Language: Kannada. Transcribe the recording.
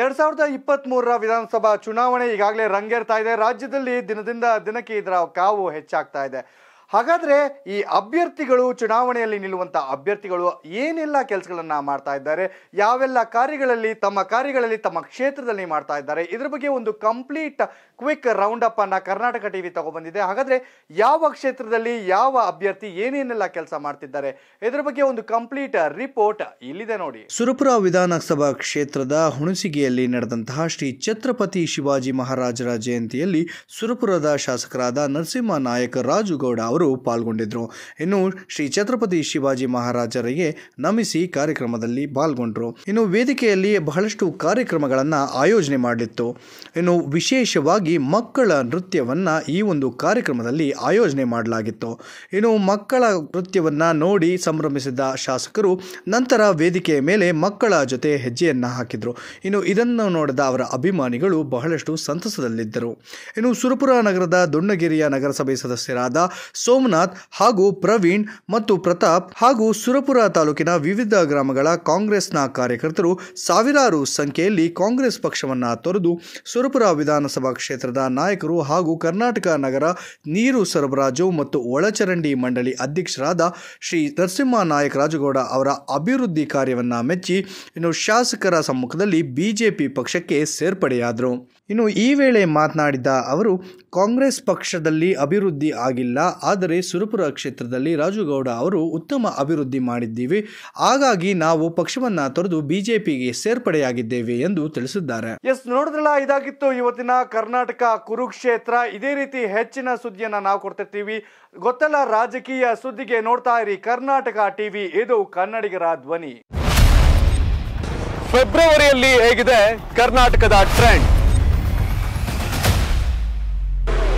ಎರಡ್ ಸಾವಿರದ ಇಪ್ಪತ್ತ್ ಮೂರರ ವಿಧಾನಸಭಾ ಚುನಾವಣೆ ಈಗಾಗಲೇ ರಂಗೇರ್ತಾ ಇದೆ ರಾಜ್ಯದಲ್ಲಿ ದಿನದಿಂದ ದಿನಕ್ಕೆ ಇದರ ಕಾವು ಹೆಚ್ಚಾಗ್ತಾ ಇದೆ ಹಾಗಾದರೆ ಈ ಅಭ್ಯರ್ಥಿಗಳು ಚುನಾವಣೆಯಲ್ಲಿ ನಿಲ್ಲುವಂಥ ಅಭ್ಯರ್ಥಿಗಳು ಏನೆಲ್ಲ ಕೆಲಸಗಳನ್ನು ಮಾಡ್ತಾ ಇದ್ದಾರೆ ಯಾವೆಲ್ಲ ಕಾರ್ಯಗಳಲ್ಲಿ ತಮ್ಮ ಕಾರ್ಯಗಳಲ್ಲಿ ತಮ್ಮ ಕ್ಷೇತ್ರದಲ್ಲಿ ಮಾಡ್ತಾ ಇದ್ದಾರೆ ಇದ್ರ ಬಗ್ಗೆ ಒಂದು ಕಂಪ್ಲೀಟ್ ಕ್ವಿಕ್ ರೌಂಡ್ ಅಪ್ ಅನ್ನು ಕರ್ನಾಟಕ ಟಿವಿ ತಗೊಬಂದಿದೆ ಹಾಗಾದರೆ ಯಾವ ಕ್ಷೇತ್ರದಲ್ಲಿ ಯಾವ ಅಭ್ಯರ್ಥಿ ಏನೇನೆಲ್ಲ ಕೆಲಸ ಮಾಡ್ತಿದ್ದಾರೆ ಇದ್ರ ಬಗ್ಗೆ ಒಂದು ಕಂಪ್ಲೀಟ್ ರಿಪೋರ್ಟ್ ಇಲ್ಲಿದೆ ನೋಡಿ ಸುರಪುರ ವಿಧಾನಸಭಾ ಕ್ಷೇತ್ರದ ಹುಣಸಿಗೆಯಲ್ಲಿ ನಡೆದಂತಹ ಶ್ರೀ ಛತ್ರಪತಿ ಶಿವಾಜಿ ಮಹಾರಾಜರ ಜಯಂತಿಯಲ್ಲಿ ಸುರಪುರದ ಶಾಸಕರಾದ ನರಸಿಂಹ ನಾಯಕ ರಾಜುಗೌಡ ಅವರು ಅವರು ಪಾಲ್ಗೊಂಡಿದ್ದರು ಇನ್ನು ಶ್ರೀ ಛತ್ರಪತಿ ಶಿವಾಜಿ ಮಹಾರಾಜರಿಗೆ ನಮಿಸಿ ಕಾರ್ಯಕ್ರಮದಲ್ಲಿ ಪಾಲ್ಗೊಂಡರು ಇನ್ನು ವೇದಿಕೆಯಲ್ಲಿ ಬಹಳಷ್ಟು ಕಾರ್ಯಕ್ರಮಗಳನ್ನು ಆಯೋಜನೆ ಮಾಡಲಿತ್ತು ಇನ್ನು ವಿಶೇಷವಾಗಿ ಮಕ್ಕಳ ನೃತ್ಯವನ್ನು ಈ ಒಂದು ಕಾರ್ಯಕ್ರಮದಲ್ಲಿ ಆಯೋಜನೆ ಮಾಡಲಾಗಿತ್ತು ಇನ್ನು ಮಕ್ಕಳ ನೃತ್ಯವನ್ನು ನೋಡಿ ಸಂಭ್ರಮಿಸಿದ ಶಾಸಕರು ನಂತರ ವೇದಿಕೆಯ ಮೇಲೆ ಮಕ್ಕಳ ಜೊತೆ ಹೆಜ್ಜೆಯನ್ನು ಹಾಕಿದರು ಇನ್ನು ಇದನ್ನು ನೋಡಿದ ಅವರ ಅಭಿಮಾನಿಗಳು ಬಹಳಷ್ಟು ಸಂತಸದಲ್ಲಿದ್ದರು ಇನ್ನು ಸುರಪುರ ನಗರದ ದೊಣ್ಣಗಿರಿಯ ನಗರಸಭೆ ಸದಸ್ಯರಾದ ಸೋಮನಾಥ್ ಹಾಗೂ ಪ್ರವೀಣ್ ಮತ್ತು ಪ್ರತಾಪ್ ಹಾಗೂ ಸುರಪುರ ತಾಲೂಕಿನ ವಿವಿಧ ಗ್ರಾಮಗಳ ಕಾಂಗ್ರೆಸ್ನ ಕಾರ್ಯಕರ್ತರು ಸಾವಿರಾರು ಸಂಖ್ಯೆಯಲ್ಲಿ ಕಾಂಗ್ರೆಸ್ ಪಕ್ಷವನ್ನು ತೊರೆದು ಸುರಪುರ ವಿಧಾನಸಭಾ ಕ್ಷೇತ್ರದ ನಾಯಕರು ಹಾಗೂ ಕರ್ನಾಟಕ ನಗರ ನೀರು ಸರಬರಾಜು ಮತ್ತು ಒಳಚರಂಡಿ ಮಂಡಳಿ ಅಧ್ಯಕ್ಷರಾದ ಶ್ರೀ ನರಸಿಂಹ ನಾಯಕ ರಾಜಗೌಡ ಅವರ ಅಭಿವೃದ್ಧಿ ಕಾರ್ಯವನ್ನು ಮೆಚ್ಚಿ ಇನ್ನು ಶಾಸಕರ ಸಮ್ಮುಖದಲ್ಲಿ ಬಿಜೆಪಿ ಪಕ್ಷಕ್ಕೆ ಸೇರ್ಪಡೆಯಾದರು ಇನ್ನು ಈ ವೇಳೆ ಮಾತನಾಡಿದ ಅವರು ಕಾಂಗ್ರೆಸ್ ಪಕ್ಷದಲ್ಲಿ ಅಭಿವೃದ್ಧಿ ಆಗಿಲ್ಲ ಆದರೆ ಆದರೆ ಸುರಪುರ ಕ್ಷೇತ್ರದಲ್ಲಿ ರಾಜುಗೌಡ ಅವರು ಉತ್ತಮ ಅಭಿವೃದ್ಧಿ ಮಾಡಿದ್ದೀವಿ ಹಾಗಾಗಿ ನಾವು ಪಕ್ಷವನ್ನ ತೊರೆದು ಬಿಜೆಪಿಗೆ ಸೇರ್ಪಡೆಯಾಗಿದ್ದೇವೆ ಎಂದು ತಿಳಿಸಿದ್ದಾರೆ ಎಸ್ ನೋಡಿದ್ರಲ್ಲ ಇದಾಗಿತ್ತು ಇವತ್ತಿನ ಕರ್ನಾಟಕ ಕುರುಕ್ಷೇತ್ರ ಇದೇ ರೀತಿ ಹೆಚ್ಚಿನ ಸುದ್ದಿಯನ್ನ ನಾವು ಕೊಡ್ತಿರ್ತೀವಿ ಗೊತ್ತಲ್ಲ ರಾಜಕೀಯ ಸುದ್ದಿಗೆ ನೋಡ್ತಾ ಇರಿ ಕರ್ನಾಟಕ ಟಿವಿ ಇದು ಕನ್ನಡಿಗರ ಧ್ವನಿ ಫೆಬ್ರವರಿಯಲ್ಲಿ ಹೇಗಿದೆ ಕರ್ನಾಟಕದ ಟ್ರೆಂಡ್